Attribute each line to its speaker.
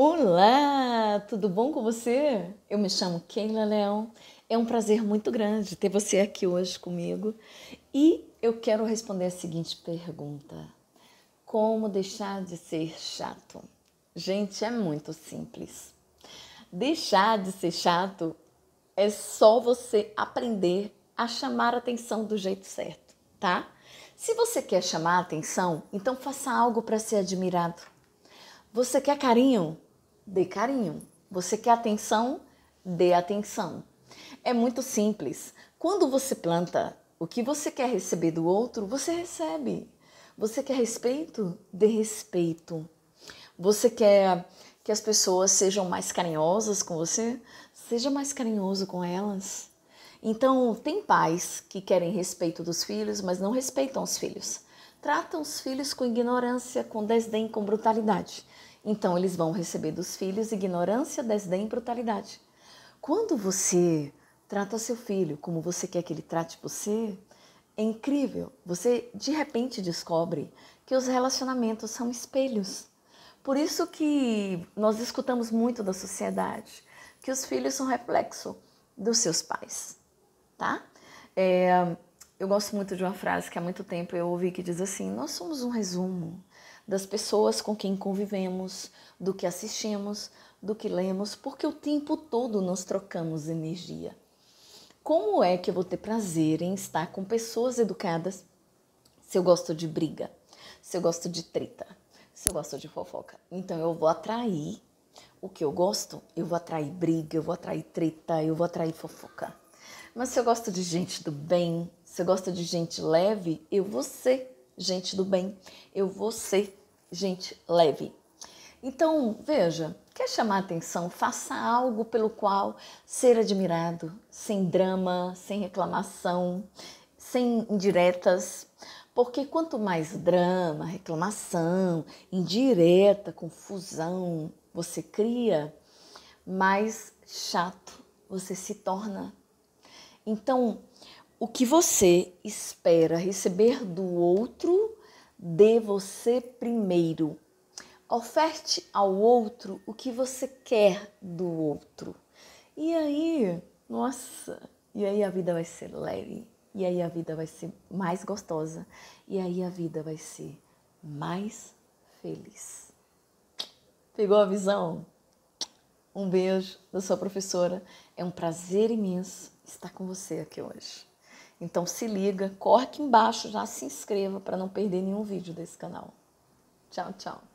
Speaker 1: Olá, tudo bom com você? Eu me chamo Keila Leão. É um prazer muito grande ter você aqui hoje comigo e eu quero responder a seguinte pergunta: Como deixar de ser chato? Gente, é muito simples. Deixar de ser chato é só você aprender a chamar a atenção do jeito certo, tá? Se você quer chamar a atenção, então faça algo para ser admirado. Você quer carinho? dê carinho. Você quer atenção? Dê atenção. É muito simples. Quando você planta o que você quer receber do outro, você recebe. Você quer respeito? Dê respeito. Você quer que as pessoas sejam mais carinhosas com você? Seja mais carinhoso com elas. Então, tem pais que querem respeito dos filhos, mas não respeitam os filhos. Tratam os filhos com ignorância, com desdém, com brutalidade. Então eles vão receber dos filhos ignorância, desdém e brutalidade. Quando você trata seu filho como você quer que ele trate você, é incrível. Você de repente descobre que os relacionamentos são espelhos. Por isso que nós escutamos muito da sociedade que os filhos são reflexo dos seus pais, tá? É, eu gosto muito de uma frase que há muito tempo eu ouvi que diz assim: nós somos um resumo das pessoas com quem convivemos, do que assistimos, do que lemos, porque o tempo todo nós trocamos energia. Como é que eu vou ter prazer em estar com pessoas educadas se eu gosto de briga, se eu gosto de treta, se eu gosto de fofoca? Então eu vou atrair o que eu gosto, eu vou atrair briga, eu vou atrair treta, eu vou atrair fofoca. Mas se eu gosto de gente do bem, se eu gosto de gente leve, eu vou ser gente do bem, eu vou ser gente leve. Então, veja, quer chamar atenção, faça algo pelo qual ser admirado, sem drama, sem reclamação, sem indiretas, porque quanto mais drama, reclamação, indireta, confusão você cria, mais chato você se torna. Então, o que você espera receber do outro Dê você primeiro. Oferte ao outro o que você quer do outro. E aí, nossa, e aí a vida vai ser leve. E aí a vida vai ser mais gostosa. E aí a vida vai ser mais feliz. Pegou a visão? Um beijo da sua professora. É um prazer imenso estar com você aqui hoje. Então se liga, corre aqui embaixo, já se inscreva para não perder nenhum vídeo desse canal. Tchau, tchau.